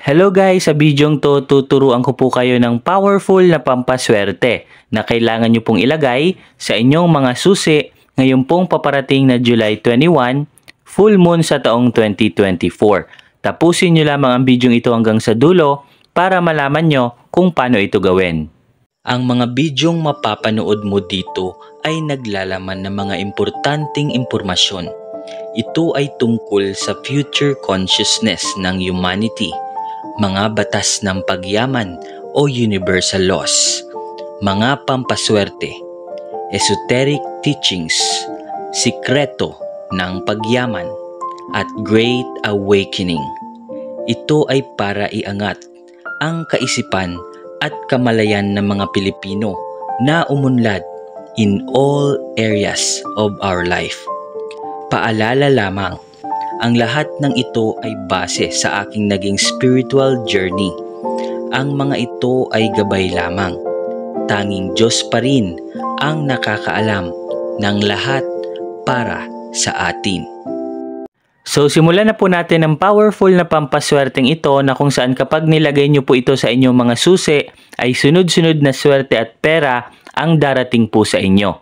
Hello guys! Sa bidyong to, tuturuan ko po kayo ng powerful na pampaswerte na kailangan nyo pong ilagay sa inyong mga susi ngayon pong paparating na July 21, full moon sa taong 2024. Tapusin nyo lamang ang bidyong ito hanggang sa dulo para malaman nyo kung paano ito gawin. Ang mga bidyong mapapanood mo dito ay naglalaman ng mga importanteng impormasyon. Ito ay tungkol sa future consciousness ng humanity – mga batas ng pagyaman o universal laws, mga pampaswerte, esoteric teachings, sikreto ng pagyaman, at Great Awakening. Ito ay para iangat ang kaisipan at kamalayan ng mga Pilipino na umunlad in all areas of our life. Paalala lamang ang lahat ng ito ay base sa aking naging spiritual journey. Ang mga ito ay gabay lamang. Tanging Diyos pa rin ang nakakaalam ng lahat para sa atin. So simulan na po natin ang powerful na pampaswerteng ito na kung saan kapag nilagay nyo po ito sa inyong mga susi ay sunod-sunod na swerte at pera ang darating po sa inyo.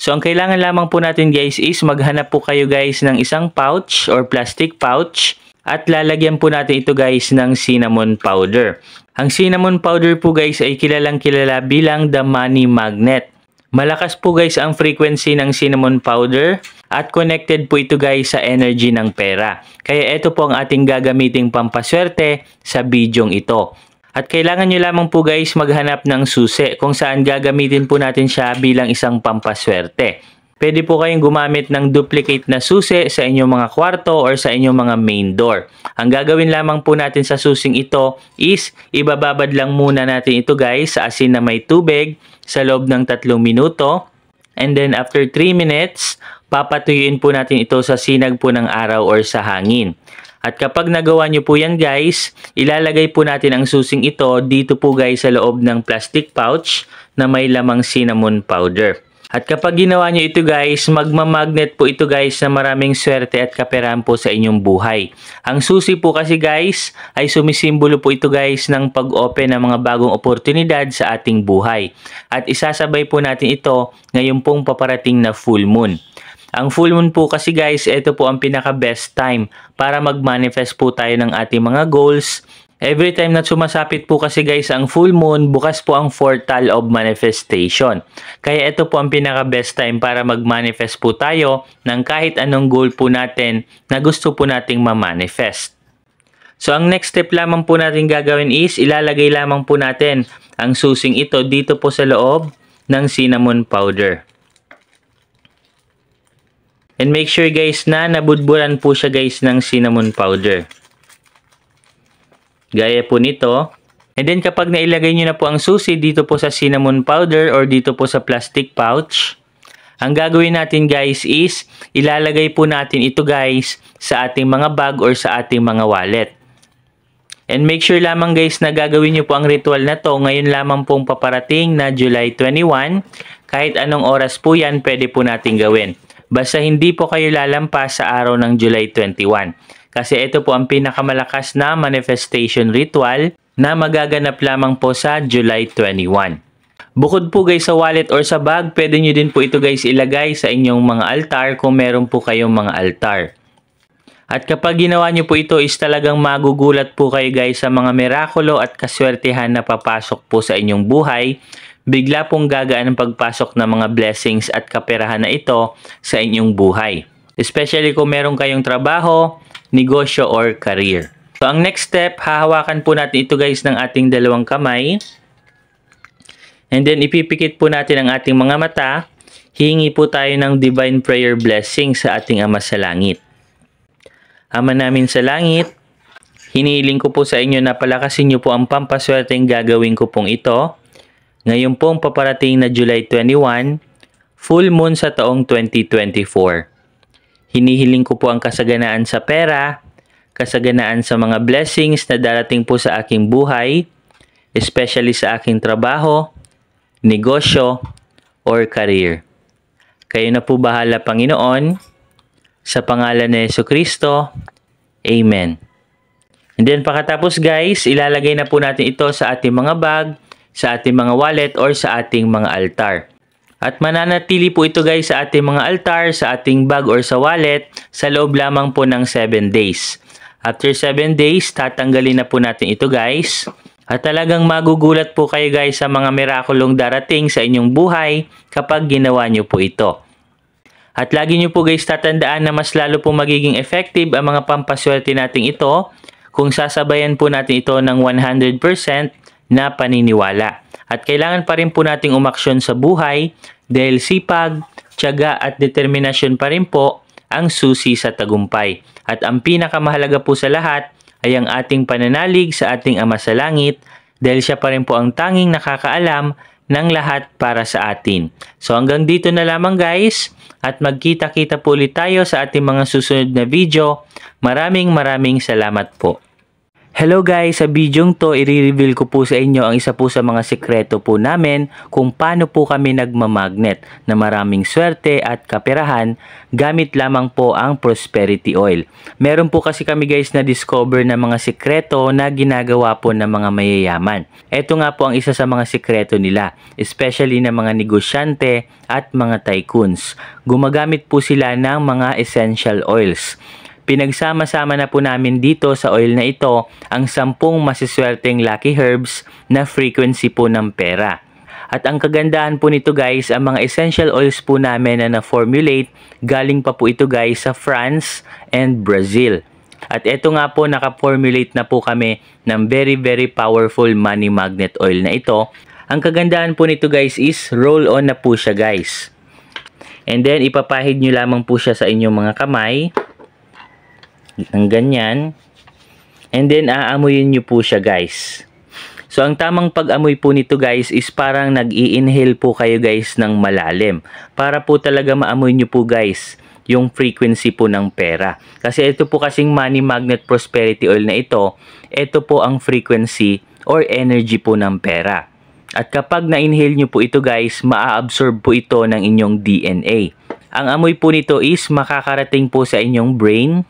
So, ang kailangan lamang po natin guys is maghanap po kayo guys ng isang pouch or plastic pouch at lalagyan po natin ito guys ng cinnamon powder. Ang cinnamon powder po guys ay kilalang kilala bilang the money magnet. Malakas po guys ang frequency ng cinnamon powder at connected po ito guys sa energy ng pera. Kaya ito po ang ating gagamiting pampaswerte sa bidyong ito. At kailangan nyo lamang po guys maghanap ng susi kung saan gagamitin po natin siya bilang isang pampaswerte. Pwede po kayong gumamit ng duplicate na susi sa inyong mga kwarto or sa inyong mga main door. Ang gagawin lamang po natin sa susing ito is ibababad lang muna natin ito guys sa asin na may tubig sa loob ng 3 minuto. And then after 3 minutes, papatuyuin po natin ito sa sinag po ng araw or sa hangin. At kapag nagawa nyo po yan guys, ilalagay po natin ang susing ito dito po guys sa loob ng plastic pouch na may lamang cinnamon powder. At kapag ginawa nyo ito guys, magmamagnet po ito guys na maraming swerte at kaperahan po sa inyong buhay. Ang susi po kasi guys ay sumisimbolo po ito guys ng pag-open ng mga bagong oportunidad sa ating buhay. At isasabay po natin ito ngayon pong paparating na full moon. Ang full moon po kasi guys, ito po ang pinaka best time para mag-manifest po tayo ng ating mga goals. Every time na sumasapit po kasi guys ang full moon, bukas po ang portal of manifestation. Kaya ito po ang pinaka best time para mag-manifest po tayo ng kahit anong goal po natin na gusto po nating ma-manifest. So ang next step lamang po natin gagawin is ilalagay lamang po natin ang susing ito dito po sa loob ng cinnamon powder. And make sure guys na nabudburan po siya guys ng cinnamon powder. Gaya po nito. And then kapag nailagay nyo na po ang susi dito po sa cinnamon powder or dito po sa plastic pouch, ang gagawin natin guys is ilalagay po natin ito guys sa ating mga bag or sa ating mga wallet. And make sure lamang guys na gagawin nyo po ang ritual na to ngayon lamang pong paparating na July 21. Kahit anong oras po yan pwede po natin gawin. Basta hindi po kayo lalampas sa araw ng July 21. Kasi ito po ang pinakamalakas na manifestation ritual na magaganap lamang po sa July 21. Bukod po guys sa wallet or sa bag, pwede nyo din po ito guys ilagay sa inyong mga altar kung meron po kayong mga altar. At kapag ginawa nyo po ito is talagang magugulat po kayo guys sa mga mirakulo at kaswertihan na papasok po sa inyong buhay bigla pong gagaan ang pagpasok ng mga blessings at kaperahan na ito sa inyong buhay. Especially kung meron kayong trabaho, negosyo or career. So ang next step, hahawakan po natin ito guys ng ating dalawang kamay. And then ipipikit po natin ang ating mga mata. Hihingi po tayo ng divine prayer blessing sa ating Ama sa Langit. Ama namin sa Langit, hinihiling ko po sa inyo na palakasin niyo po ang pampaswerteng gagawin ko pong ito ngayon pong paparating na July 21, full moon sa taong 2024. Hinihiling ko po ang kasaganaan sa pera, kasaganaan sa mga blessings na darating po sa aking buhay, especially sa aking trabaho, negosyo, or career. Kayo na po bahala Panginoon, sa pangalan ni Yeso Kristo, Amen. And then pakatapos guys, ilalagay na po natin ito sa ating mga bag sa ating mga wallet or sa ating mga altar. At mananatili po ito guys sa ating mga altar, sa ating bag or sa wallet sa loob lamang po ng 7 days. After 7 days, tatanggalin na po natin ito guys. At talagang magugulat po kayo guys sa mga mirakulong darating sa inyong buhay kapag ginawa nyo po ito. At lagi nyo po guys tatandaan na mas lalo po magiging effective ang mga pampaswerte nating ito kung sasabayan po natin ito ng 100% na paniniwala. At kailangan pa rin po nating umaksyon sa buhay dahil sipag, tiyaga at determinasyon pa rin po ang susi sa tagumpay. At ang pinakamahalaga po sa lahat ay ang ating pananalig sa ating Ama sa Langit dahil siya pa rin po ang tanging nakakaalam ng lahat para sa atin. So hanggang dito na lamang guys at magkita-kita po ulit tayo sa ating mga susunod na video. Maraming maraming salamat po. Hello guys, sa bidyong to, i-reveal ko po sa inyo ang isa po sa mga sikreto po namin kung paano po kami nagmamagnet na maraming swerte at kaperahan gamit lamang po ang prosperity oil. Meron po kasi kami guys na discover na mga sikreto na ginagawa po ng mga mayayaman. Ito nga po ang isa sa mga sikreto nila, especially ng mga negosyante at mga tycoons. Gumagamit po sila ng mga essential oils. Pinagsama-sama na po namin dito sa oil na ito ang 10 masiswerteng lucky herbs na frequency po ng pera. At ang kagandahan po nito guys, ang mga essential oils po namin na na-formulate, galing pa po ito guys sa France and Brazil. At eto nga po, naka-formulate na po kami ng very very powerful money magnet oil na ito. Ang kagandahan po nito guys is roll on na po siya guys. And then ipapahid nyo lamang po siya sa inyong mga kamay ng ganyan. And then, aamuyin nyo po siya guys. So, ang tamang pag-amoy po nito guys is parang nag-i-inhale po kayo guys ng malalim. Para po talaga maamoy nyo po guys yung frequency po ng pera. Kasi ito po kasing money magnet prosperity oil na ito, ito po ang frequency or energy po ng pera. At kapag na-inhale nyo po ito guys, maa-absorb po ito ng inyong DNA. Ang amoy po nito is makakarating po sa inyong brain,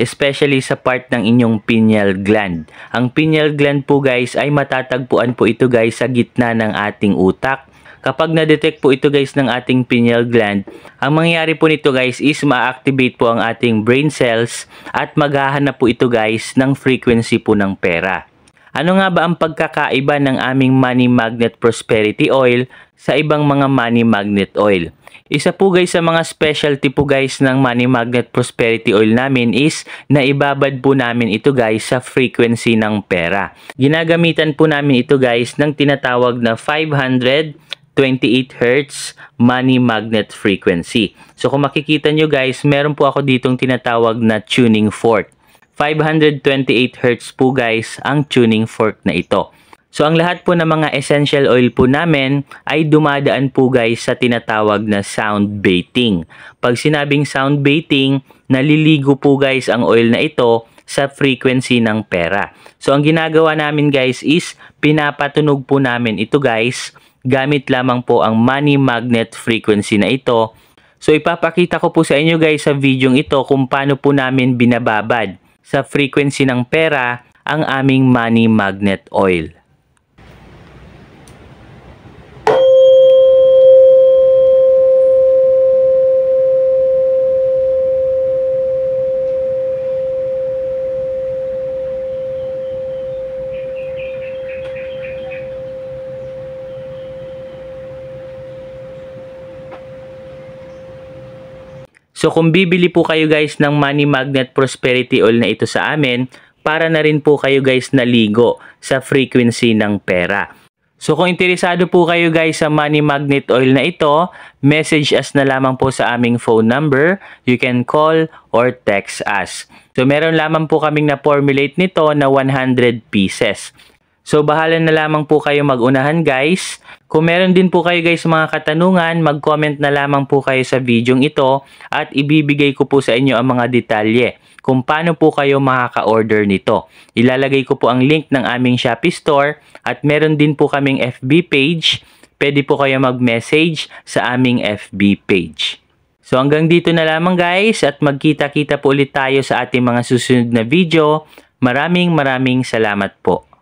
especially sa part ng inyong pineal gland. Ang pineal gland po guys ay matatagpuan po ito guys sa gitna ng ating utak. Kapag na-detect po ito guys ng ating pineal gland, ang mangyayari po nito guys is ma-activate po ang ating brain cells at maghahanap po ito guys ng frequency po ng pera. Ano nga ba ang pagkakaiba ng aming Money Magnet Prosperity Oil sa ibang mga money magnet oil. Isa po guys sa mga specialty po guys ng Money Magnet Prosperity Oil namin is na ibabad po namin ito guys sa frequency ng pera. Ginagamitan po namin ito guys ng tinatawag na 528 28 Hz money magnet frequency. So kung makikita nyo guys, meron po ako ditong tinatawag na tuning fork. 528 Hz po guys ang tuning fork na ito. So ang lahat po ng mga essential oil po namin ay dumadaan po guys sa tinatawag na sound baiting. Pag sinabing sound baiting, naliligo po guys ang oil na ito sa frequency ng pera. So ang ginagawa namin guys is pinapatunog po namin ito guys gamit lamang po ang money magnet frequency na ito. So ipapakita ko po sa inyo guys sa video ito kung paano po namin binababad sa frequency ng pera ang aming money magnet oil. So kung bibili po kayo guys ng Money Magnet Prosperity Oil na ito sa amin, para na rin po kayo guys naligo sa frequency ng pera. So kung interesado po kayo guys sa Money Magnet Oil na ito, message us na lamang po sa aming phone number. You can call or text us. So meron lamang po kaming na-formulate nito na 100 pieces. So bahala na lamang po kayo magunahan guys. Kung meron din po kayo guys mga katanungan, mag-comment na lamang po kayo sa videong ito at ibibigay ko po sa inyo ang mga detalye kung paano po kayo makaka-order nito. Ilalagay ko po ang link ng aming Shopee store at meron din po kaming FB page. Pwede po kayo mag-message sa aming FB page. So hanggang dito na lamang guys at magkita-kita po ulit tayo sa ating mga susunod na video. Maraming maraming salamat po.